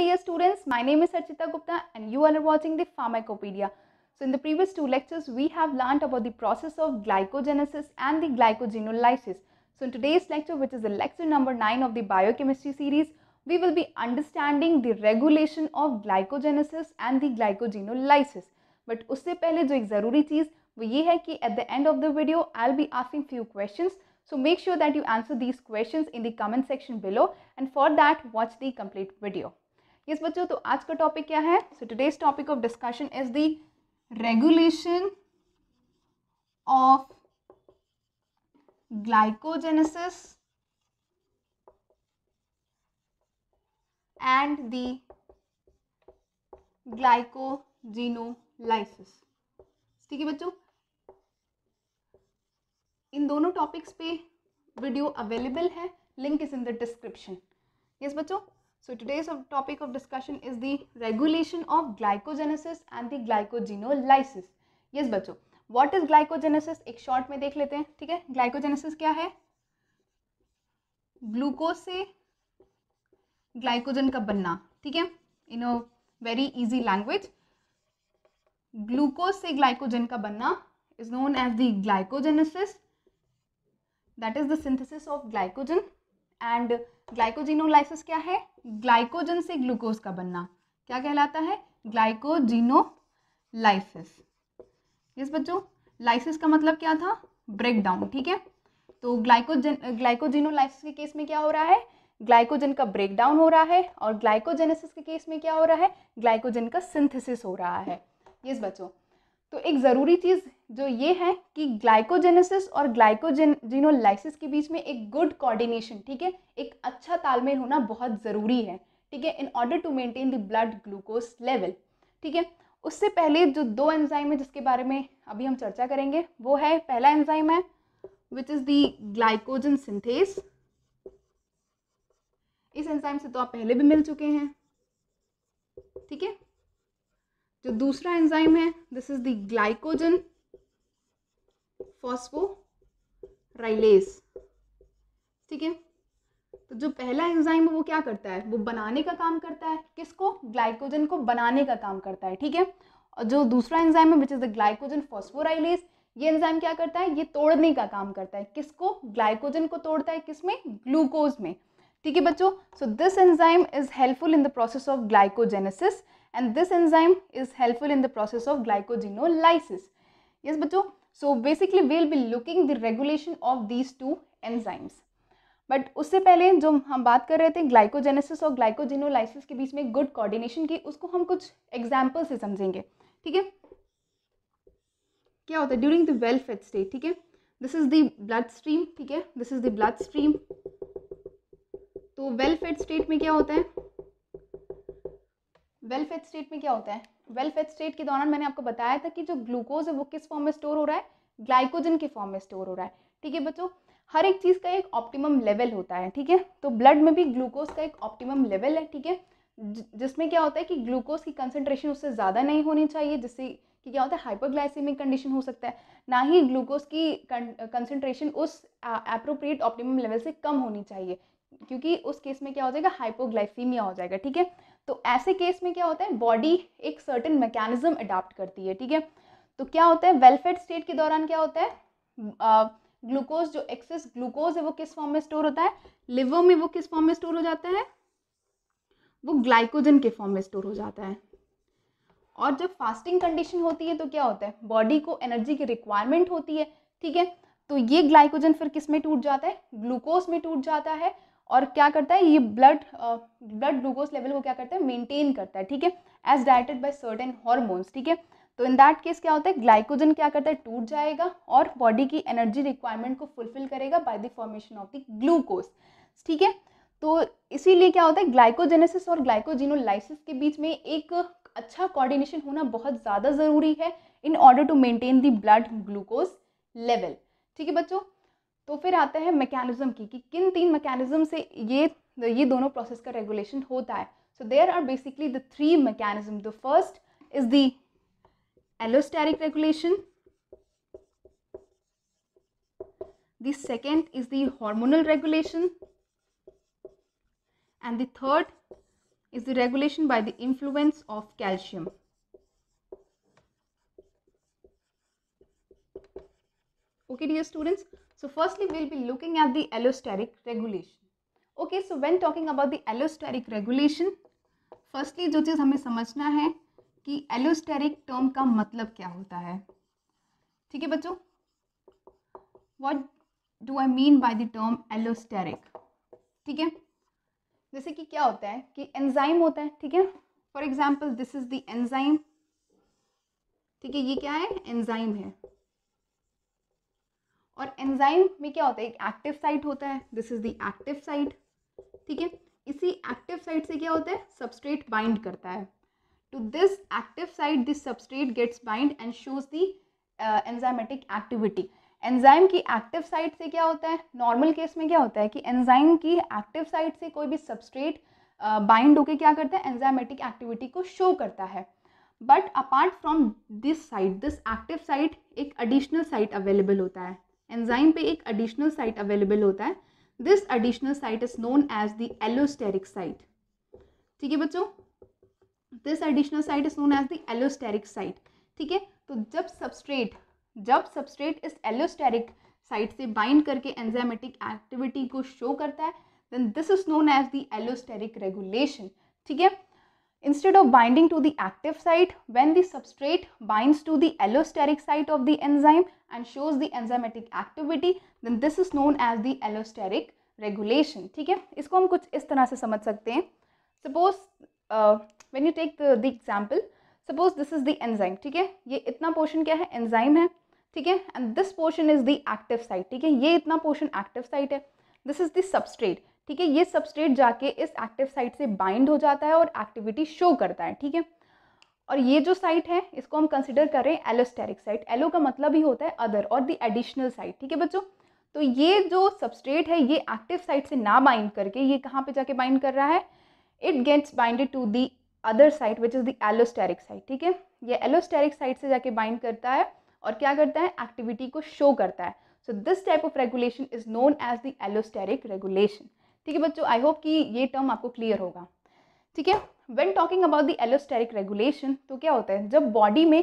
dear students, my name is Archita Gupta and you are watching the Pharmacopedia. So in the previous two lectures, we have learnt about the process of glycogenesis and the glycogenolysis. So in today's lecture, which is the lecture number 9 of the biochemistry series, we will be understanding the regulation of glycogenesis and the glycogenolysis. But उससे पहले जो एक ज़रूरी चीज़ वो ये है कि at the end of the video, I'll be asking few questions So make sure that you answer these questions in the comment section below and for that watch the complete video. Yes बच्चों तो आज का topic क्या है so today's topic of discussion is the regulation of glycogenesis and the glycogenolysis ठीक है बच्चों इन दोनों टॉपिक्स पे वीडियो अवेलेबल है link is in the description yes बच्चों So today's topic of discussion is the regulation of glycogenesis and the glycogenolysis. Yes बच्चों, what is glycogenesis? एक शॉर्ट में देख लेते हैं ठीक है glycogenesis क्या है ग्लूकोज से ग्लाइकोजन का बनना ठीक है in a very easy language glucose से ग्लाइकोजन का बनना is known as the glycogenesis that is the synthesis of glycogen and glycogenolysis क्या है ग्लाइकोजन से ग्लूकोज का बनना क्या कहलाता है ग्लाइकोजिनोलाइसिस यस बच्चों लाइसिस का मतलब क्या था ब्रेकडाउन ठीक है तो ग्लाइकोजन ग्लाइकोजिनोलाइसिस के केस में क्या हो रहा है ग्लाइकोजन का ब्रेकडाउन हो रहा है और ग्लाइकोजेनेसिस के केस में क्या हो रहा है ग्लाइकोजन का सिंथेसिस हो रहा है यस बच्चों तो एक ज़रूरी चीज़ जो ये है कि ग्लाइकोजेनेसिस और ग्लाइकोजेनोलाइसिस के बीच में एक गुड कोऑर्डिनेशन ठीक है एक अच्छा तालमेल होना बहुत ज़रूरी है ठीक है in order to maintain the blood glucose level ठीक है उससे पहले जो दो एंजाइम है जिसके बारे में अभी हम चर्चा करेंगे वो है पहला एंजाइम है which is the glycogen synthase इस एंजाइम से तो आप पहले भी मिल चुके हैं ठीक है जो दूसरा एंजाइम है this is the glycogen phosphorylase ठीक है तो जो पहला एंजाइम है वो क्या करता है वो बनाने का काम करता है किसको ग्लाइकोजन को बनाने का काम करता है ठीक है और जो दूसरा एंजाइम है which is the glycogen phosphorylase ये एंजाइम क्या करता है ये तोड़ने का काम करता है किसको ग्लाइकोजन को तोड़ता है किसमें ग्लूकोज में ठीक है बच्चों so this enzyme is helpful in the process of glycogenesis and this enzyme is helpful in the process of glycogenolysis yes bachcho so basically we'll be looking the regulation of these two enzymes but उससे पहले जो हम बात कर रहे थे glycogenesis और glycogenolysis के बीच में गुड कोऑर्डिनेशन की उसको हम कुछ एग्जांपल से समझेंगे ठीक है क्या होता है ड्यूरिंग द वेलफेट स्टेट ठीक है this is the bloodstream ठीक है this is the bloodstream तो वेलफेट स्टेट में क्या होता है वेलफेट स्टेट में क्या होता है वेलफेट स्टेट के दौरान मैंने आपको बताया था कि जो ग्लूकोज है वो किस फॉर्म में स्टोर हो रहा है ग्लाइकोजन के फॉर्म में स्टोर हो रहा है ठीक है बच्चों हर एक चीज़ का एक ऑप्टिमम लेवल होता है ठीक है तो ब्लड में भी ग्लूकोज का एक ऑप्टिमम लेवल है ठीक है जिसमें क्या होता है कि ग्लूकोज की कंसनट्रेशन उससे ज़्यादा नहीं होनी चाहिए जिससे कि क्या होता है हाइपरग्लाइसेमिक कंडीशन हो सकता है ना ही ग्लूकोज की कंसनट्रेशन उस अप्रोप्रिएट ऑप्टिमम लेवल से कम होनी चाहिए क्योंकि उस केस में क्या हो जाएगा हाइपोग्लाइसीमिया हो जाएगा ठीक है तो ऐसे केस में क्या होता है बॉडी एक सर्टन मैकेनिज्म अडाप्ट करती है ठीक है तो क्या होता है वेलफेड स्टेट के दौरान क्या होता है ग्लूकोज जो एक्सेस ग्लूकोज है वो किस फॉर्म में स्टोर होता है लिवर में वो किस फॉर्म में स्टोर हो जाता है वो ग्लाइकोजन के फॉर्म में स्टोर हो जाता है और जब फास्टिंग कंडीशन होती है तो क्या होता है बॉडी को एनर्जी की रिक्वायरमेंट होती है ठीक है तो ये ग्लाइकोजन फिर किस में टूट जाता है ग्लूकोज में टूट जाता है और क्या करता है ये ब्लड ब्लड ग्लूकोज लेवल को क्या करता है मेंटेन करता है ठीक है एज डायटेड बाय सर्टेन हॉर्मोन्स ठीक है तो इन दैट केस क्या होता है ग्लाइकोजन क्या करता है टूट जाएगा और बॉडी की एनर्जी रिक्वायरमेंट को फुलफिल करेगा by the formation of the glucose ठीक है तो इसीलिए क्या होता है ग्लाइकोजेनेसिस और ग्लाइकोजिनोलाइसिस के बीच में एक अच्छा कोऑर्डिनेशन होना बहुत ज़्यादा ज़रूरी है in order to maintain the blood glucose level ठीक है बच्चों तो फिर आते हैं मैकेनिज्म की कि किन तीन मैकेनिज्म से ये ये दोनों प्रोसेस का रेगुलेशन होता है so there are basically the three mechanism the first is the allosteric regulation the second is the hormonal regulation and the third is the regulation by the influence of calcium okay dear students So firstly, we'll be looking at the allosteric regulation. Okay, so when talking about the allosteric regulation, firstly जो चीज़ हमें समझना है कि allosteric term का मतलब क्या होता है ठीक है बच्चों what do I mean by the term allosteric ठीक है जैसे कि क्या होता है कि एंजाइम होता है ठीक है for example this is the enzyme ठीक है ये क्या है एंजाइम है और एंजाइम में क्या होता है एक एक्टिव साइट होता है this is the active site ठीक है इसी एक्टिव साइट से क्या होता है सबस्ट्रेट बाइंड करता है to this active site this substrate gets bind and shows the enzymatic activity enzyme की एक्टिव साइट से क्या होता है नॉर्मल केस में क्या होता है कि एंजाइम की एक्टिव साइट से कोई भी सबस्ट्रेट बाइंड uh, होके क्या करता है एंजाइमेटिक एक्टिविटी को शो करता है but apart from this site this active site एक एडिशनल साइट अवेलेबल होता है एंजाइम पे एक एडिशनल साइट अवेलेबल होता है this additional site is known as the allosteric site ठीक है बच्चों this additional site is known as the allosteric site ठीक है तो जब सबस्ट्रेट जब सबस्ट्रेट इस एलोस्टेरिक साइट से बाइंड करके एंजाइमेटिक एक्टिविटी को शो करता है then this is known as the allosteric regulation ठीक है Instead of binding to the active site, when the substrate binds to the allosteric site of the enzyme and shows the enzymatic activity, then this is known as the allosteric regulation. theek hai isko hum kuch is tarah se samajh sakte hain suppose uh, when you take the, the example suppose this is the enzyme theek hai ye itna portion kya hai enzyme hai theek hai and this portion is the active site theek hai ye itna portion active site hai this is the substrate ठीक है ये substrate जाके इस active site से bind हो जाता है और एक्टिविटी शो करता है ठीक है और ये जो साइट है इसको हम कंसिडर करें एलोस्टेरिक साइट एलो का मतलब ही होता है अदर और दी एडिशनल साइट ठीक है बच्चों तो ये जो सबस्ट्रेट है ये एक्टिव साइट से ना बाइंड करके ये कहाँ पे जाके बाइंड कर रहा है it gets binded to the other site which is the allosteric site ठीक है ये एलोस्टेरिक साइट से जाके बाइंड करता है और क्या करता है एक्टिविटी को शो करता है so this type of regulation is known as the allosteric regulation ठीक है बच्चों आई होप कि ये टर्म आपको क्लियर होगा ठीक है when talking about the allosteric regulation तो क्या होता है जब बॉडी में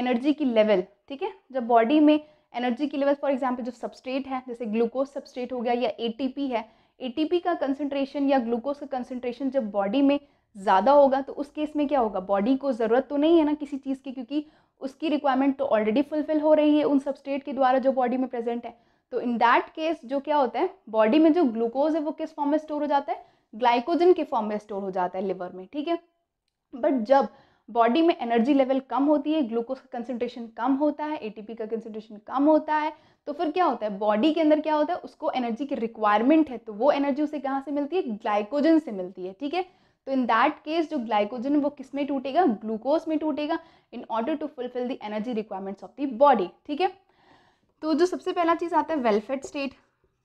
एनर्जी की लेवल ठीक है जब बॉडी में एनर्जी की लेवल फॉर एग्जाम्पल जो सबस्ट्रेट है जैसे ग्लूकोज सबस्ट्रेट हो गया या ए है ए का कंसनट्रेशन या ग्लूकोज का कंसनट्रेशन जब बॉडी में ज़्यादा होगा तो उस केस में क्या होगा बॉडी को ज़रूरत तो नहीं है ना किसी चीज़ की क्योंकि उसकी रिक्वायरमेंट तो ऑलरेडी फुलफिल हो रही है उन सबस्टेट के द्वारा जो बॉडी में प्रेजेंट है तो इन दैट केस जो क्या होता है बॉडी में जो ग्लूकोज है वो किस फॉर्म में स्टोर हो जाता है ग्लाइकोजन के फॉर्म में स्टोर हो जाता है लिवर में ठीक है बट जब बॉडी में एनर्जी लेवल कम होती है ग्लूकोज का कंसनट्रेशन कम होता है एटीपी का कंसनट्रेशन कम होता है तो फिर क्या होता है बॉडी के अंदर क्या होता है उसको एनर्जी की रिक्वायरमेंट है तो वो एनर्जी उसे कहाँ से मिलती है ग्लाइकोजन से मिलती है ठीक है तो इन दैट केस जो ग्लाइकोजन है वो किस में टूटेगा ग्लूकोज में टूटेगा in order to fulfil the energy requirements of the body ठीक है तो जो सबसे पहला चीज़ आता है वेलफेड स्टेट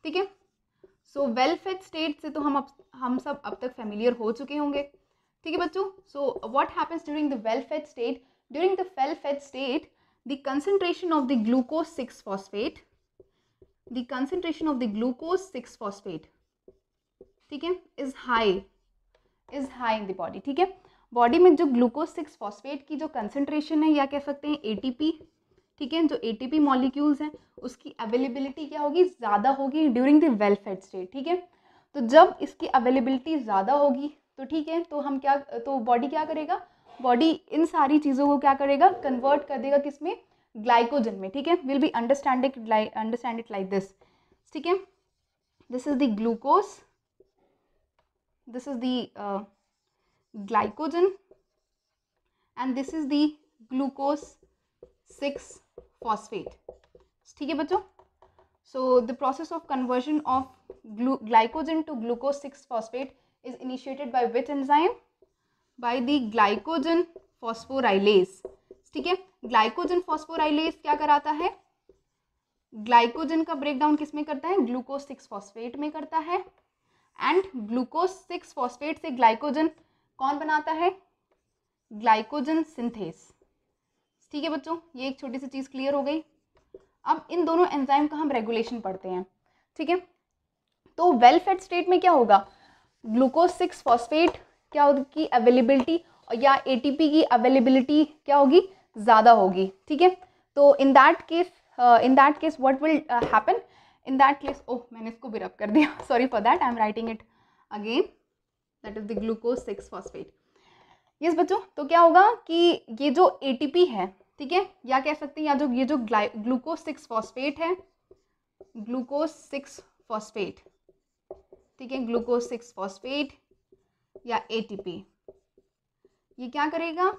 ठीक है सो वेलफेड स्टेट से तो हम अब हम सब अब तक फेमिलियर हो चुके होंगे ठीक है बच्चों so what happens during the well fed state during the well fed state the concentration of the glucose six phosphate the concentration of the glucose six phosphate ठीक है is high is high in the body ठीक है body में जो glucose six phosphate की जो concentration है या कह सकते हैं एटीपी ठीक है जो ए मॉलिक्यूल्स हैं उसकी अवेलेबिलिटी क्या होगी ज़्यादा होगी during the well fed state ठीक है तो जब इसकी अवेलेबिलिटी ज़्यादा होगी तो ठीक है तो हम क्या तो बॉडी क्या करेगा बॉडी इन सारी चीज़ों को क्या करेगा कन्वर्ट कर देगा किस में ग्लाइकोजन में ठीक है will be understand it understand it like this ठीक है this is the glucose this is the glycogen and this is the glucose six phosphate ठीक है बच्चों so the process of conversion of glu glycogen to glucose six phosphate is initiated by which enzyme by the glycogen phosphorylase ठीक है glycogen phosphorylase क्या कराता है glycogen का breakdown किस में करता है ग्लूकोज सिक्स फॉस्फेट में करता है एंड ग्लूकोज सिक्स फॉस्फेट से ग्लाइकोजन कौन बनाता है ग्लाइकोजन सिंथेस ठीक है बच्चों ये एक छोटी सी चीज़ क्लियर हो गई अब इन दोनों एंजाइम का हम रेगुलेशन पढ़ते हैं ठीक है तो वेल फेड स्टेट में क्या होगा ग्लूकोज सिक्स फॉस्फेट क्या होगी अवेलेबिलिटी या पी की अवेलेबिलिटी क्या होगी ज़्यादा होगी ठीक है तो in that case in that case what will happen in that case oh मैंने इसको भी रब कर दिया sorry for that I am writing it again that is the glucose six phosphate yes बच्चों तो क्या होगा कि ये जो पी है ठीक है या कह सकते हैं या जो ये जो ग्लूकोज सिक्स फॉस्फेट है ग्लूकोज सिक्स फॉस्फेट ठीक है ग्लूकोज सिक्स फॉस्फेट या एटीपी ये क्या करेगा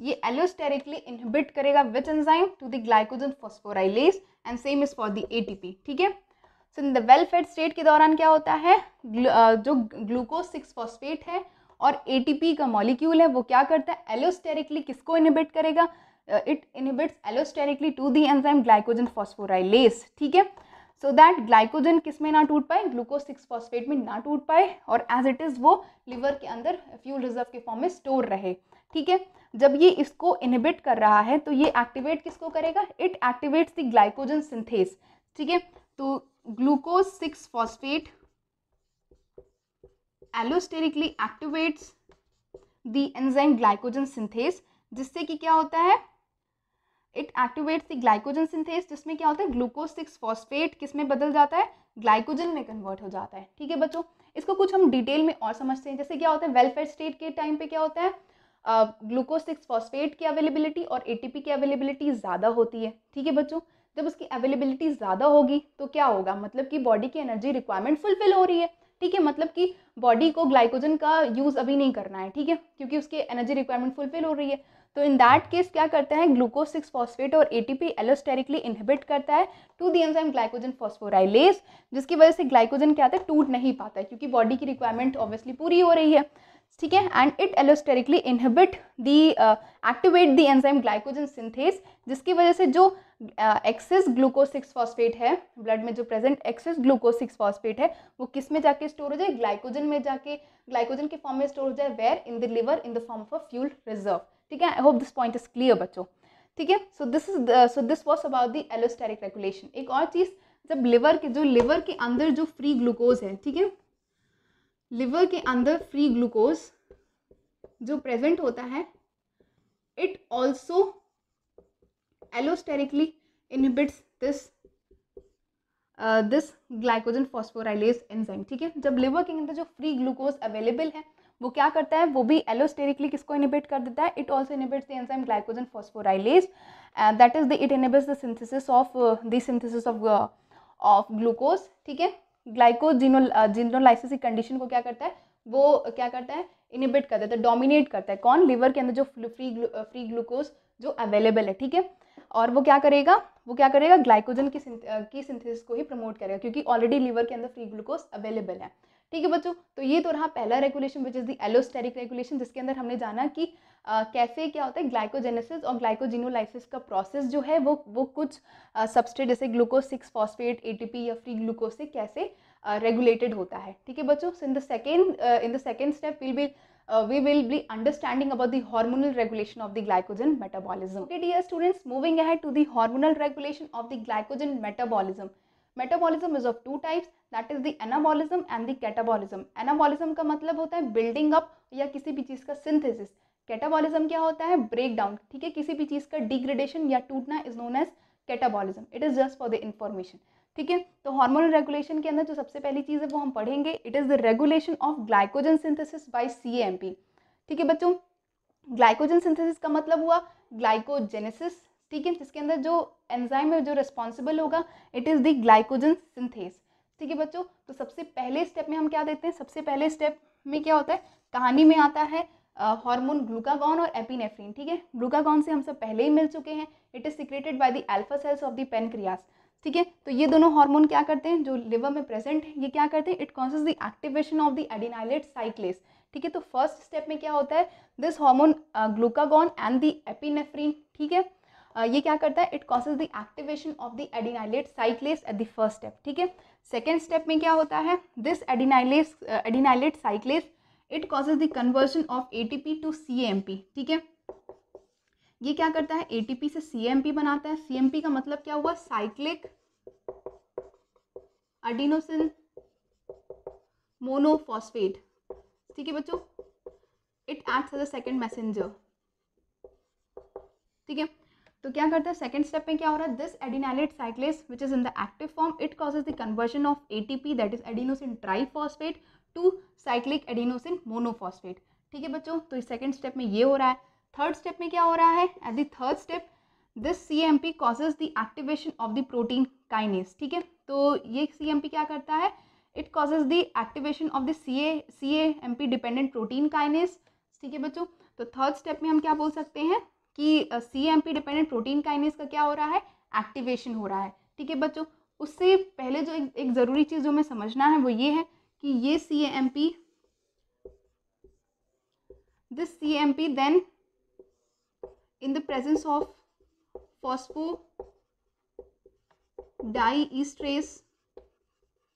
ये एलोस्टेरिकली इनहिबिट करेगा which enzyme to the glycogen phosphorylase and same is for the ATP ठीक है so in the well fed state के दौरान क्या होता है जो ग्लूकोज सिक्स फॉस्फेट है और एटीपी का मॉलिक्यूल है वो क्या करता है एलोस्टेरिकली किसको इनहिबिट करेगा it inhibits allosterically to the enzyme glycogen phosphorylase ठीक है सो दैट ग्लाइकोजन किस में ना टूट पाए ग्लूकोज सिक्स फॉस्फेट में ना टूट पाए और एज इट इज़ वो लिवर के अंदर फ्यूल रिजर्व के फॉर्म में स्टोर रहे ठीक है जब ये इसको इनहिबिट कर रहा है तो ये एक्टिवेट किसको करेगा it activates the glycogen synthase ठीक है तो glucose six phosphate allosterically activates the enzyme glycogen synthase जिससे कि क्या होता है it activates the glycogen synthase जिसमें क्या होता है ग्लूकोज सिक्स फॉस्फेट किस में बदल जाता है ग्लाइकोजन में कन्वर्ट हो जाता है ठीक है बच्चों इसको कुछ हम डिटेल में और समझते हैं जैसे क्या होता है वेलफेयर स्टेट के टाइम पे क्या होता है ग्लूकोज सिक्स फॉस्फेट की अवेलेबिलिटी और ए की अवेलेबिलिटी ज़्यादा होती है ठीक है बच्चों जब उसकी अवेलेबिलिटी ज़्यादा होगी तो क्या होगा मतलब कि बॉडी की एनर्जी रिक्वायरमेंट फुलफिल हो रही है ठीक है मतलब कि बॉडी को ग्लाइकोजन का यूज़ अभी नहीं करना है ठीक है क्योंकि उसकी एनर्जी रिक्वायरमेंट फुलफिल हो रही है तो इन दैट केस क्या करता है ग्लूकोज सिक्स फॉस्फेट और A T P allosterically inhibit करता है to the enzyme glycogen phosphorylase जिसकी वजह से ग्लाइकोजन क्या आता है टूट नहीं पाता है क्योंकि बॉडी की रिक्वायरमेंट ऑब्वियसली पूरी हो रही है ठीक है and it allosterically inhibit the activate the enzyme glycogen synthase जिसकी वजह से जो एक्सेस ग्लूकोज सिक्स फॉस्फेट है ब्लड में जो present excess glucose six phosphate है वो किस में जाके स्टोर हो जाए ग्लाइकोजन में जाके ग्लाइकोजन के फॉर्म में स्टोर हो जाए where in the liver in the form of fuel reserve ठीक है I hope this point is clear बच्चों ठीक है so this is so this was about the allosteric regulation एक और चीज़ जब लिवर के जो लिवर के अंदर जो फ्री ग्लूकोज है ठीक है लिवर के अंदर फ्री ग्लूकोज जो प्रेजेंट होता है it also allosterically inhibits this this glycogen phosphorylase enzyme ठीक है जब लिवर के अंदर जो फ्री ग्लूकोज अवेलेबल है वो क्या करता है वो भी एलोस्टेरिकली किसको इनिबिट कर देता है it also inhibits the enzyme glycogen phosphorylase and that is the it inhibits the synthesis of the synthesis of of glucose ठीक है ग्लाइकोजिनोल जिनोलाइसिस की कंडीशन को क्या करता है वो क्या करता है इनिबिट करता है डोमिनेट तो करता है कौन लीवर के अंदर जो फ्री फ्री ग्लूकोज जो अवेलेबल है ठीक है और वो क्या करेगा वो क्या करेगा ग्लाइकोजन की सिंथ, uh, की सिंथेसिस को ही प्रमोट करेगा क्योंकि ऑलरेडी लीवर के अंदर फ्री ग्लूकोज अवेलेबल है ठीक है बच्चों तो ये तो रहा पहला regulation which is the allosteric regulation जिसके अंदर हमने जाना कि आ, कैसे क्या होता है ग्लाइकोजेनेसिस और ग्लाइकोजिनोलाइसिस का प्रोसेस जो है वो वो कुछ सब्सट्रेट जैसे ग्लूकोज सिक्स फॉस्फेट ए या फ्री ग्लूकोज से कैसे रेगुलेटेड होता है ठीक है बच्चों in the second in the second step will be we will be understanding about about hormonal regulation of the glycogen metabolism metabolism. Okay, dear students, moving ahead to the hormonal regulation of the metabolism is of two types that is the anabolism and the catabolism anabolism का मतलब होता है building up या किसी भी चीज़ का synthesis catabolism क्या होता है ब्रेक डाउन ठीक है किसी भी चीज़ का डिग्रेडेशन या टूटना is known as catabolism it is just for the information ठीक है तो हार्मोनल रेगुलेशन के अंदर जो सबसे पहली चीज़ है वो हम पढ़ेंगे it is the regulation of glycogen synthesis by C ठीक है बच्चों ग्लाइकोजन सिंथेसिस का मतलब हुआ ग्लाइकोजेनेसिस ठीक है जिसके अंदर जो एंजाइम है जो रिस्पॉन्सिबल होगा it is the glycogen synthase ठीक है बच्चों तो सबसे पहले स्टेप में हम क्या देते हैं सबसे पहले स्टेप में क्या होता है कहानी में आता है हार्मोन ग्लूकागॉन और एपिनेफ्रीन ठीक है ग्लूकागॉन से हम सब पहले ही मिल चुके हैं it is secreted by the alpha cells of the pancreas ठीक है तो ये दोनों हार्मोन क्या करते हैं जो लिवर में प्रेजेंट है ये क्या करते हैं it causes the activation of the adenylate cyclase ठीक है तो फर्स्ट स्टेप में क्या होता है this hormone glucagon and the epinephrine ठीक है ये क्या करता है it causes the activation of the adenylate cyclase at the first step ठीक है सेकेंड स्टेप में क्या होता है this adenylase adenylate cyclase it causes the conversion of A T P to C M P ठीक है ये क्या करता है ए टी पी से सी एम पी बनाता है सी एम पी का मतलब क्या हुआ साइक्लिक अडिनोसिन मोनोफॉस्फेट ठीक है बच्चों it acts as a second messenger ठीक है तो क्या करते हैं सेकेंड स्टेप में क्या हो रहा है this adenylate cyclase which is in the active form it causes the conversion of A T P that is adenosine triphosphate to cyclic adenosine monophosphate ठीक है बच्चों तो इस सेकेंड स्टेप में ये हो रहा है थर्ड स्टेप में क्या हो रहा है at the third step this C M P causes the activation of the protein kinase ठीक है तो ये सी एम पी क्या करता है it causes the activation of the C A C A M P dependent protein kinase ठीक है बच्चों तो थर्ड स्टेप में हम क्या बोल सकते हैं कि C M P dependent protein kinase का क्या हो रहा है एक्टिवेशन हो रहा है ठीक है बच्चों उससे पहले जो एक, एक ज़रूरी चीज़ जो हमें समझना है वो ये है कि ये C M P this C M P then in the presence of phosphodiesterase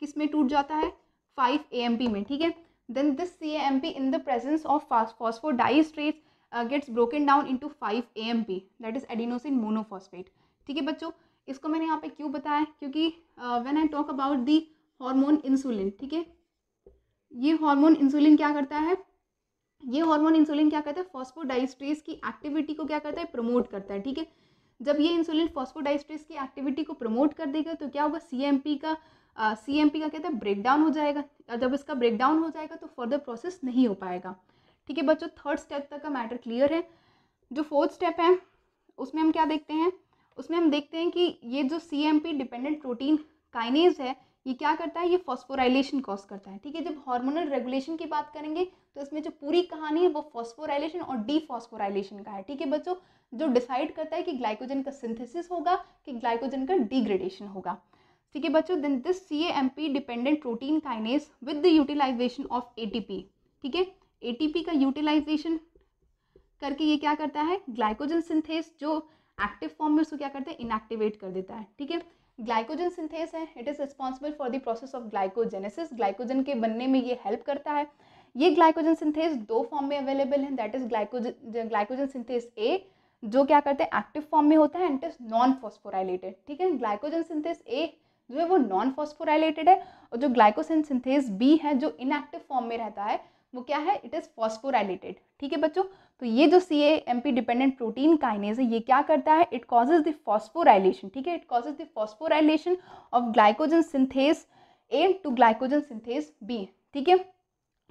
किस में टूट जाता है फाइव ए एम पी में ठीक है then this C M P in the presence of phosphodiesterase gets broken down into five A M P that is adenosine monophosphate ठीक है बच्चों इसको मैंने यहाँ पे क्यों बताया क्योंकि when I talk about the hormone insulin ठीक है ये हार्मोन इंसुलिन क्या करता है ये हार्मोन इंसुलिन क्या करता है फॉस्फोडाइस्ट्रेस की एक्टिविटी को क्या करता है प्रमोट करता है ठीक है जब ये इंसुलिन फॉस्फोडाइस्ट्रेस की एक्टिविटी को प्रमोट कर देगा तो क्या होगा सी का सी uh, एम पी का कहते हैं ब्रेकडाउन हो जाएगा जब इसका ब्रेकडाउन हो जाएगा तो फर्दर प्रोसेस नहीं हो पाएगा ठीक है बच्चों थर्ड स्टेप तक का मैटर क्लियर है जो फोर्थ स्टेप है उसमें हम क्या देखते हैं उसमें हम देखते हैं कि ये जो C M P dependent protein kinase है ये क्या करता है ये फॉस्फोराइलेशन कॉज करता है ठीक है जब हार्मोनल रेगुलेशन की बात करेंगे तो इसमें जो पूरी कहानी है वो फॉस्फोराइलेशन और डी फॉस्फोराइलेशन का है ठीक है बच्चों जो डिसाइड करता है कि ग्लाइकोजन का सिंथेसिस होगा कि ग्लाइकोजन का डिग्रेडेशन होगा ठीक है बच्चों then this C M P dependent protein kinase with the utilization of A ठीक है एटीपी का यूटिलाइजेशन करके ये क्या करता है ग्लाइकोजन सिंथेस जो एक्टिव फॉर्म में उसको क्या करते हैं इनएक्टिवेट कर देता है ठीक है ग्लाइकोजन सिंथेस है it is responsible for the process of glycogenesis glycogen के बनने में ये हेल्प करता है ये ग्लाइकोजन सिंथेस दो फॉर्म में अवेलेबल है that is glycogen glycogen synthase A जो क्या करते हैं एक्टिव फॉर्म में होता है एंड इज नॉन फॉस्फोराइलेटेड ठीक है ग्लाइकोजन सिंथेस ए जो है वो नॉन फॉस्फोराइलेटेड है और जो ग्लाइकोजन सिंथेस बी है जो इनएक्टिव फॉर्म में रहता है वो क्या है इट इज़ फॉस्फोराइलेटेड ठीक है बच्चों तो ये जो C M P dependent protein kinase है ये क्या करता है इट कॉजेज द फॉस्फोराइलेशन ठीक है it causes the phosphorylation of glycogen synthase A to glycogen synthase B ठीक है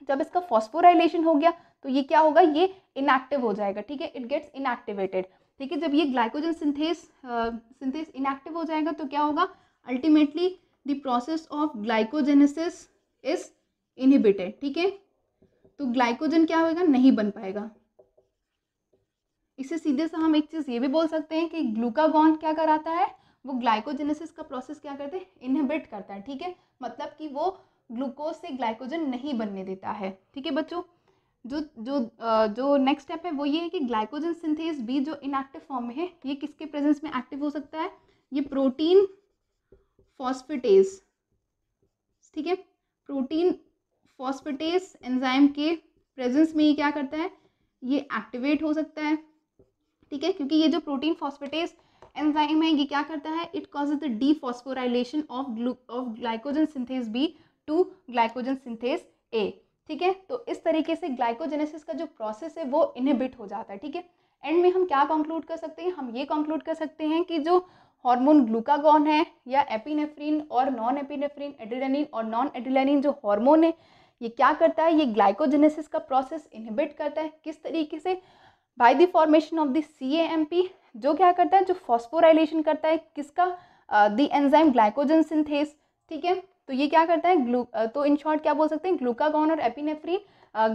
जब इसका फॉस्फोराइलेशन हो गया तो ये क्या होगा ये इनएक्टिव हो जाएगा ठीक है इट गेट्स इनएक्टिवेटेड ठीक है जब ये ग्लाइकोजन सिंथेस सिंथेस इनएक्टिव हो जाएगा तो क्या होगा ultimately the process of glycogenesis is inhibited ठीक है तो ग्लाइकोजन क्या होगा नहीं बन पाएगा इससे सीधे से हम एक चीज़ ये भी बोल सकते हैं कि ग्लूकागॉन क्या कराता है वो ग्लाइकोजेनेसिस का प्रोसेस क्या करते हैं इनहेबिट करता है ठीक है मतलब कि वो ग्लूकोज से ग्लाइकोजन नहीं बनने देता है ठीक है बच्चों जो जो जो नेक्स्ट स्टेप है वो ये है कि ग्लाइकोजन सिंथेस भी जो इनएक्टिव फॉर्म में है ये किसके प्रेजेंस में एक्टिव हो सकता है ये प्रोटीन फॉस्फिटेज ठीक है प्रोटीन फॉस्फेटेस एंजाइम के प्रेजेंस में ये क्या करता है ये एक्टिवेट हो सकता है ठीक है क्योंकि ये जो प्रोटीन फॉस्फेटेस एंजाइम है ये क्या करता है it cause the dephosphorylation of glu of glycogen synthase B to glycogen synthase A ठीक है तो इस तरीके से ग्लाइकोजेनेसिस का जो प्रोसेस है वो इनहिबिट हो जाता है ठीक है एंड में हम क्या कंक्लूड कर सकते हैं हम ये कंक्लूड कर सकते हैं कि जो हार्मोन ग्लूकागॉन है या एपिनेफ्रिन और नॉन एपिनेफ्रिन एडिलेनिन और नॉन एडिलेनिन जो हार्मोन है ये क्या करता है ये ग्लाइकोजेनेसिस का प्रोसेस इनहिबिट करता है किस तरीके से by the formation of the C M P जो क्या करता है जो फॉस्फोराइलेशन करता है किसका दी एंजाइम ग्लाइकोजन सिंथेस ठीक है तो ये क्या करता है ग्लू तो इन शॉर्ट क्या बोल सकते हैं ग्लूकागॉन और एपिनेफ्रीन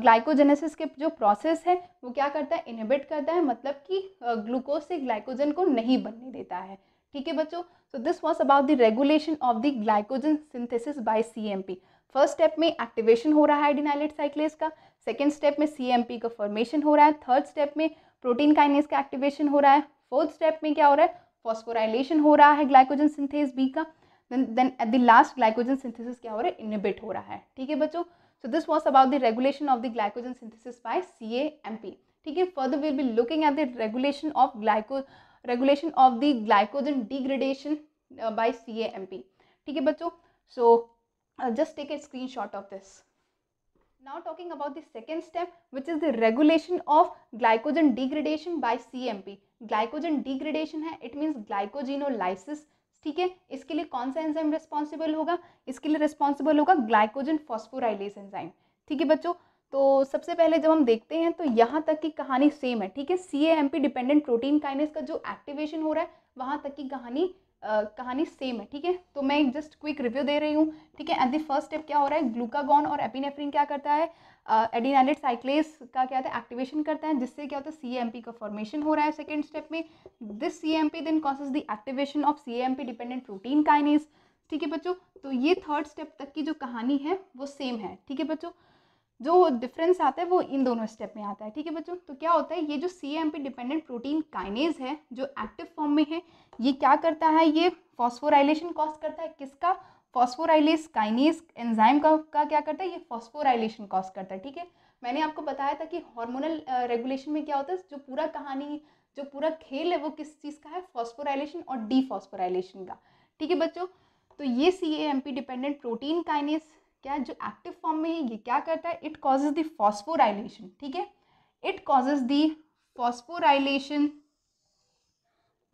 ग्लाइकोजेनेसिस के जो प्रोसेस है वो क्या करता है इनहिबिट करता है मतलब कि ग्लूकोज से ग्लाइकोजन को नहीं बनने देता है ठीक है बच्चों so this was about the regulation of the glycogen synthesis by C M P first step में एक्टिवेशन हो रहा है डिनाइलेट साइक्लेस का सेकेंड स्टेप में सी का फॉर्मेशन हो रहा है थर्ड स्टेप में प्रोटीन काइनेस का एक्टिवेशन हो रहा है फोर्थ स्टेप में क्या हो रहा है फॉस्फोराइलेशन हो रहा है ग्लाइकोजन सिंथेस बी का then at the last glycogen synthesis क्या हो रहा है इनिबिट हो रहा है ठीक है बच्चों so this was about the regulation of the glycogen synthesis by C M P ठीक है further will be looking at the regulation of glyco regulation of the glycogen degradation by C M P ठीक है बच्चों so uh, just take a screenshot of this now talking about the second step which is the regulation of glycogen degradation by cmp glycogen degradation है it means glycogenolysis ठीक है इसके लिए कौन सा एंजाइम रिस्पॉन्सिबल होगा इसके लिए रिस्पॉन्सिबल होगा ग्लाइकोजन फॉस्फोराइलेस एंजाइम ठीक है बच्चों तो सबसे पहले जब हम देखते हैं तो यहाँ तक की कहानी सेम है ठीक है C A M P dependent protein kinase का जो एक्टिवेशन हो रहा है वहाँ तक की कहानी कहानी सेम है ठीक है तो मैं एक जस्ट क्विक रिव्यू दे रही हूँ ठीक है एट द फर्स्ट स्टेप क्या हो रहा है ग्लूकागॉन और एपिनेफ्रिन क्या करता है एडिनाइलेट साइक्लेस का क्या होता है एक्टिवेशन करता है जिससे क्या होता है सी का फॉर्मेशन हो रहा है सेकेंड स्टेप में this C M P then causes the activation of C M P dependent protein kinase ठीक है बच्चों तो ये थर्ड स्टेप तक की जो कहानी है वो सेम है ठीक है बच्चों जो डिफरेंस आता है वो इन दोनों स्टेप में आता है ठीक है बच्चों तो क्या होता है ये जो C M P dependent protein kinase है जो एक्टिव फॉर्म में है ये क्या करता है ये फॉस्फोराइलेशन कॉज करता है किसका फॉस्फोराइलेस काइनेस एंजाइम का, का क्या करता है ये फॉस्फोराइलेशन कॉज करता है ठीक है मैंने आपको बताया था कि हार्मोनल रेगुलेशन में क्या होता है जो पूरा कहानी जो पूरा खेल है वो किस चीज़ का है फॉस्फोराइलेशन और डी का ठीक है बच्चों तो ये C A M P dependent protein kinase क्या जो एक्टिव फॉर्म में है ये क्या करता है इट कॉजेज द फॉस्फोराइलेशन ठीक है इट कॉजेज द फॉस्फोराइलेशन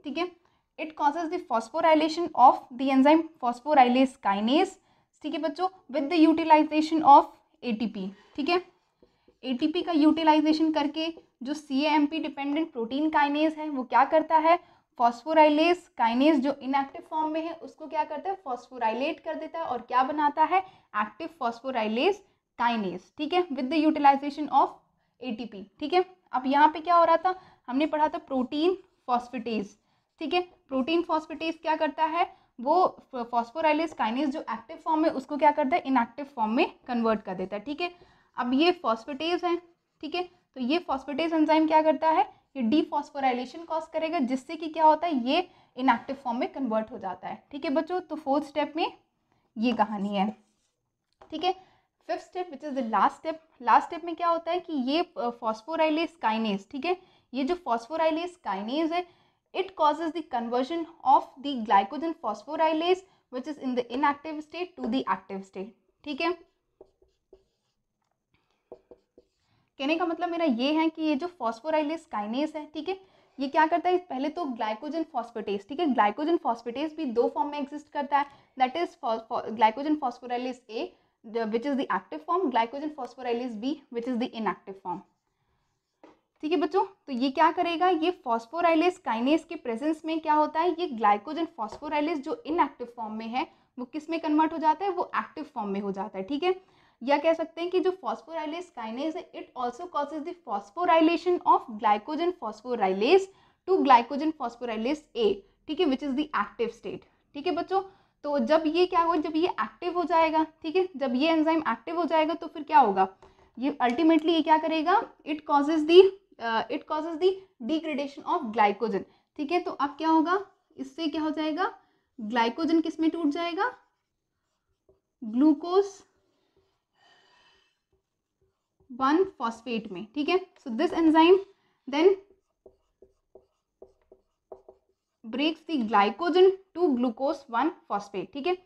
ठीक है it causes the phosphorylation of the enzyme phosphorylase kinase ठीक है बच्चों with the utilization of A ठीक है ए का यूटिलाइजेशन करके जो C M P dependent protein kinase है वो क्या करता है फॉस्फोराइलेस काइनेज जो इनएक्टिव फॉर्म में है उसको क्या करता है फॉस्फोराइलेट कर देता है और क्या बनाता है एक्टिव फॉस्फोराइलेस काइनेज ठीक है with the utilization of ATP ठीक है अब यहाँ पे क्या हो रहा था हमने पढ़ा था प्रोटीन फॉस्फिटेज ठीक है प्रोटीन फॉस्फेटेज क्या करता है वो फॉस्फोराइलिस काइनेज जो एक्टिव फॉर्म है उसको क्या करता है इनएक्टिव फॉर्म में कन्वर्ट कर देता है ठीक है अब ये फॉस्फेटेज है ठीक है तो ये फॉस्फेटेज एंजाइम क्या करता है ये डीफॉस्फोराइलेशन कॉज करेगा जिससे कि क्या होता है ये इनएक्टिव फॉर्म में कन्वर्ट हो जाता है ठीक है बच्चों तो फोर्थ स्टेप में ये कहानी है ठीक है fifth step which is the last step last step में क्या होता है कि ये फॉस्फोराइलिस काइनेज ठीक है ये जो फॉस्फोराइलिस काइनेज है It causes the conversion of the glycogen phosphorylase which is in the inactive state to the active state ठीक है कहने का मतलब मेरा ये है कि ये जो फॉस्फोराइलेस काइनेस है ठीक है ये क्या करता है पहले तो ग्लाइकोजन फॉस्फेटेस ठीक है ग्लाइकोजन फॉस्फेटेस भी दो फॉर्म में एग्जिस्ट करता है that is glycogen phosphorylase A which is the active form glycogen phosphorylase B which is the inactive form ठीक है बच्चों तो ये क्या करेगा ये फॉस्फोराइलेस काइनेस के प्रेजेंस में क्या होता है ये ग्लाइकोजन फॉस्फोराइलेस जो इनएक्टिव फॉर्म में है वो किस में कन्वर्ट हो जाता है वो एक्टिव फॉर्म में हो जाता है ठीक है या कह सकते हैं कि जो फॉस्फोराइलेस काइनेस है it also causes the phosphorylation of glycogen phosphorylase to glycogen phosphorylase A ठीक है which is the active state ठीक है बच्चों तो जब ये क्या हो जब ये एक्टिव हो जाएगा ठीक है जब ये एंजाइम एक्टिव हो जाएगा तो फिर क्या होगा ये अल्टीमेटली ये क्या करेगा it causes the it causes the degradation of glycogen ठीक है तो अब क्या होगा इससे क्या हो जाएगा ग्लाइकोजन किस में टूट जाएगा ग्लूकोज वन फॉस्फेट में ठीक है so this enzyme then breaks the glycogen to glucose one phosphate ठीक है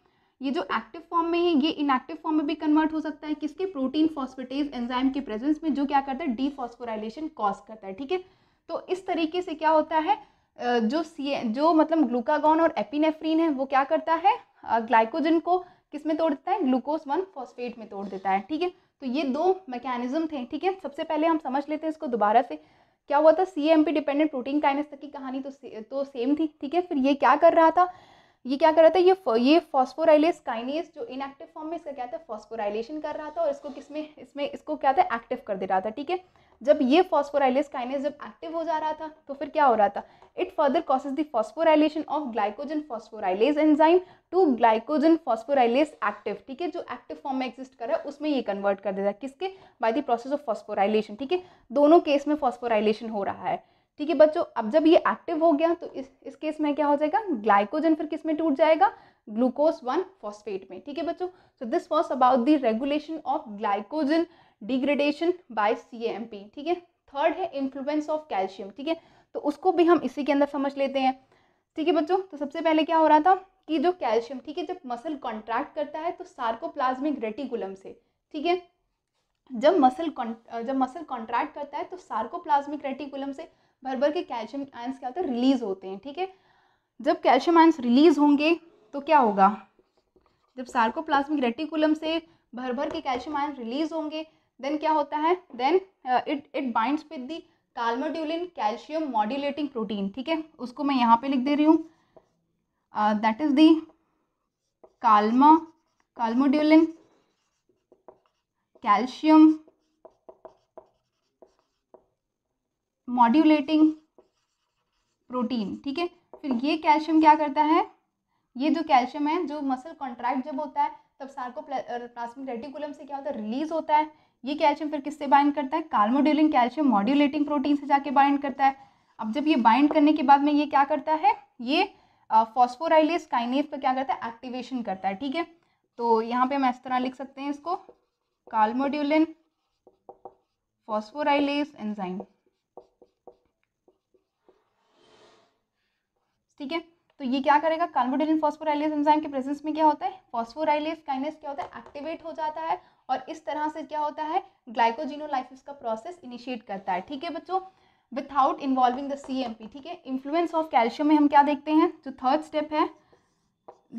ये जो एक्टिव फॉर्म में है ये इनएक्टिव फॉर्म में भी कन्वर्ट हो सकता है किसके प्रोटीन फॉस्फेटेज एंजाइम के प्रेजेंस में जो क्या करता है डीफॉस्फोराइलेशन कॉज करता है ठीक है तो इस तरीके से क्या होता है जो सी जो मतलब ग्लूकागॉन और एपिनेफ्रीन है वो क्या करता है ग्लाइकोजन को किस में तोड़ देता है ग्लूकोज वन फॉस्फेट में तोड़ देता है ठीक है तो ये दो मैकेनिज्म थे ठीक है सबसे पहले हम समझ लेते हैं इसको दोबारा से क्या हुआ था C M P dependent protein kinase तक की कहानी तो से, तो सेम थी ठीक है फिर ये क्या कर रहा था ये क्या कर रहा था ये ये फॉस्फोराइलेस काइनेस जो इनएक्टिव फॉर्म में इसका क्या था फॉस्फोराइलेशन कर रहा था और इसको किसमें इसमें इसको क्या था एक्टिव कर दे रहा था ठीक है जब ये फॉस्फोराइलेस काइनेस जब एक्टिव हो जा रहा था तो फिर क्या हो रहा था it further causes the phosphorylation of glycogen phosphorylase enzyme to glycogen phosphorylase active ठीक है जो एक्टिव फॉर्म में एग्जिस्ट कर रहा है उसमें ये कन्वर्ट कर देता है किसके by the process of phosphorylation ठीक है दोनों केस में फॉस्फोराइलेशन हो रहा है ठीक है बच्चों अब जब ये एक्टिव हो गया तो इस इस केस में क्या हो जाएगा ग्लाइकोजन फिर किस में टूट जाएगा ग्लूकोज वन फॉस्फेट में ठीक है बच्चों so this was about the regulation of glycogen degradation by C M P ठीक है थर्ड है इन्फ्लुएंस ऑफ कैल्शियम ठीक है तो उसको भी हम इसी के अंदर समझ लेते हैं ठीक है बच्चों तो सबसे पहले क्या हो रहा था कि जो कैल्शियम ठीक है जब मसल कॉन्ट्रैक्ट करता है तो सार्कोप्लाज्मिक रेटिकुलम से ठीक है जब मसल जब मसल कॉन्ट्रैक्ट करता है तो सार्कोप्लाज्मिक रेटिकुलम से भर भर के कैल्शियम आयंस क्या होते हैं रिलीज़ होते हैं ठीक है जब कैल्शियम आयंस रिलीज़ होंगे तो क्या होगा जब सार्कोप्लाज्मिक रेटिकुलम से भर भर के कैल्शियम आयंस रिलीज़ होंगे देन क्या होता है then it it binds with the calmodulin calcium modulating protein ठीक है उसको मैं यहाँ पे लिख दे रही हूँ दैट इज़ दी कालमा कालमोड्यूलिन कैल्शियम मॉड्यूलेटिंग प्रोटीन ठीक है फिर ये कैल्शियम क्या करता है ये जो कैल्शियम है जो मसल कॉन्ट्रैक्ट जब होता है तब सार्को प्लास्मिक रेटिकुलम से क्या होता है रिलीज होता है ये कैल्शियम फिर किससे बाइंड करता है कार्मोड्यूलिन कैल्शियम मॉड्यूलेटिंग प्रोटीन से जाके बाइंड करता है अब जब ये बाइंड करने के बाद में ये क्या करता है ये फॉस्फोराइलेस काइनेज पर क्या करता है एक्टिवेशन करता है ठीक है तो यहाँ पे हम इस तरह लिख सकते हैं इसको कार्मोड्यूलिन फॉस्फोराइलेस एंजाइम ठीक है तो ये क्या करेगा कार्बोडिलिन फॉस्फोराइलेस एंजाइम के प्रेजेंस में क्या होता है फॉस्फोराइलेस काइनेस क्या होता है एक्टिवेट हो जाता है और इस तरह से क्या होता है ग्लाइकोजिनोलाइसिस का प्रोसेस इनिशिएट करता है ठीक है बच्चों without involving the C M P ठीक है इन्फ्लुएंस ऑफ कैल्शियम में हम क्या देखते हैं जो थर्ड स्टेप है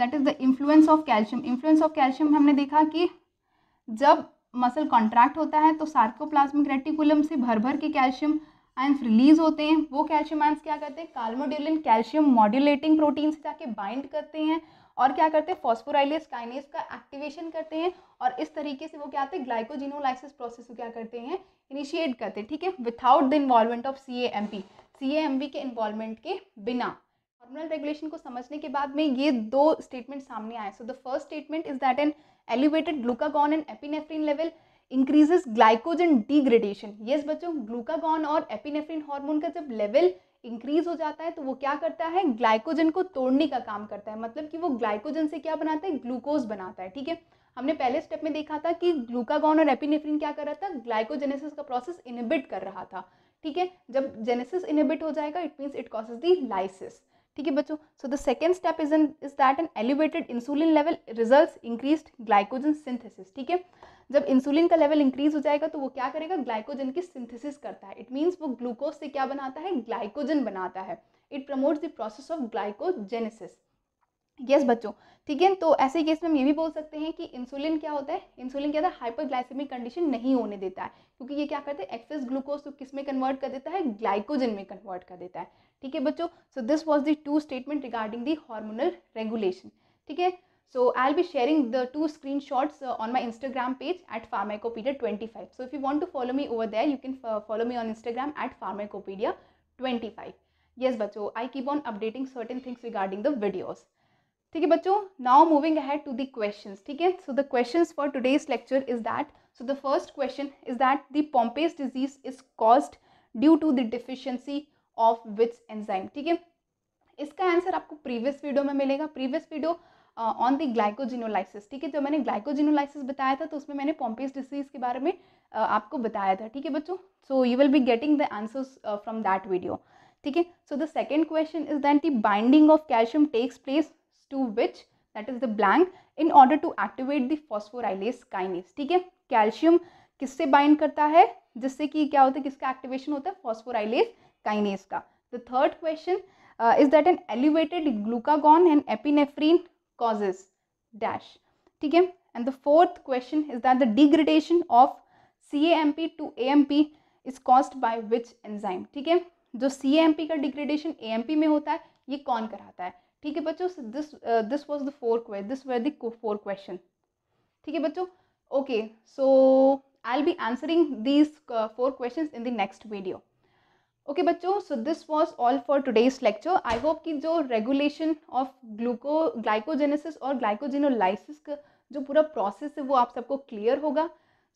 that is the influence of calcium influence of calcium हमने देखा कि जब मसल कॉन्ट्रैक्ट होता है तो सार्कोप्लाज्मिक रेटिकुलम से भर भर के कैल्शियम आयंस रिलीज होते हैं वो कैल्शियम आयंस क्या करते हैं कार्मोड्यूलिन कैल्शियम मॉड्यूलेटिंग प्रोटीन से जाके बाइंड करते हैं और क्या करते हैं फॉस्फोराइलेस काइनेस का एक्टिवेशन करते हैं और इस तरीके से वो क्या आते हैं ग्लाइकोजिनोलाइसिस प्रोसेस को क्या करते हैं इनिशिएट करते हैं ठीक है without the involvement of C A M P C A M P के इन्वॉल्वमेंट के बिना हार्मोनल रेगुलेशन को समझने के बाद में ये दो स्टेटमेंट सामने आए so the first statement is that an elevated glucagon and epinephrine level increases glycogen degradation yes बच्चों ग्लूकागॉन और एपिनेफ्रिन हार्मोन का जब लेवल इंक्रीज हो जाता है तो वो क्या करता है ग्लाइकोजन को तोड़ने का काम करता है मतलब कि वो ग्लाइकोजन से क्या बनाता है ग्लूकोज बनाता है ठीक है हमने पहले स्टेप में देखा था कि ग्लूकागॉन और एपिनेफ्रिन क्या कर रहा था ग्लाइकोजेनेसिस का प्रोसेस इनहिबिट कर रहा था ठीक है जब जेनेसिस इनहिबिट हो जाएगा it means it causes the lysis ठीक है बच्चों so the second step is an is that an elevated insulin level result increase glycogen synthesis ठीक है जब इंसुलिन का लेवल इंक्रीज हो जाएगा तो वो क्या करेगा ग्लाइकोजन की सिंथेसिस करता है इट मीन्स वो ग्लूकोज से क्या बनाता है ग्लाइकोजन बनाता है it promotes the process of glycogenesis yes yes, बच्चों ठीक है तो ऐसे केस में हम ये भी बोल सकते हैं कि इंसुलिन क्या होता है इंसुलिन क्या होता है हाइपरग्लाइसेमिक कंडीशन नहीं होने देता है क्योंकि ये क्या करता है एक्सेस ग्लूकोज को किस में कन्वर्ट कर देता है ग्लाइकोजन में कन्वर्ट कर देता है ठीक है बच्चों so this was the two statement regarding the hormonal regulation ठीक है So I'll be sharing the two screenshots uh, on my Instagram page at Pharmacopedia25. So if you want to follow me over there, you can f- uh, follow me on Instagram at Pharmacopedia25. Yes, bacho, I keep on updating certain things regarding the videos. ठीक है बच्चों now moving ahead to the questions ठीक है so the today's for today's lecture is that so the first question is that the is disease is caused due to the deficiency of enzyme? Enzyme ठीक है इसका answer आपको previous video में मिलेगा previous video on the glycogenolysis ठीक है जब तो मैंने ग्लाइकोजिनोलाइसिस बताया था तो उसमें मैंने पॉम्पिस डिसीज़ के बारे में uh, आपको बताया था ठीक है बच्चों so you will be getting the answers from that video ठीक है so the second question is that the binding of calcium takes place to which that is the blank in order to activate the phosphorylase kinase ठीक है calcium किससे bind करता है जिससे कि क्या होता है किसका एक्टिवेशन होता है फॉस्फोराइलेस काइनेस का the third question is that an elevated glucagon and epinephrine causes dash ठीक है and the fourth question is that the degradation of C A M P to A M P is caused by which enzyme ठीक है जो C A M P का degradation A M P में होता है ये कौन कराता है ठीक है बच्चों this this was the four this were the four question ठीक है बच्चों okay so i'll be answering these uh, four questions in the next video okay बच्चों so this was all for today's lecture I hope कि जो regulation of gluco glycogenesis और glycogenolysis का जो पूरा प्रोसेस है वो आप सबको क्लियर होगा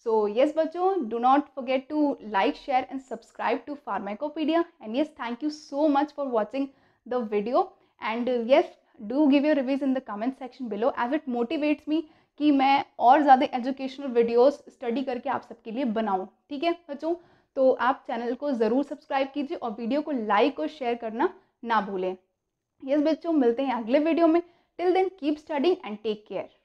सो यस येस बच्चों do not forget to like share and subscribe to Pharmacopedia and yes thank you so much for watching the video and yes do give your reviews in the comment section below as it motivates me कि मैं और ज़्यादा educational videos study करके आप सबके लिए बनाऊँ ठीक है बच्चों तो आप चैनल को ज़रूर सब्सक्राइब कीजिए और वीडियो को लाइक और शेयर करना ना भूलें यस बच्चों मिलते हैं अगले वीडियो में till then keep studying and take care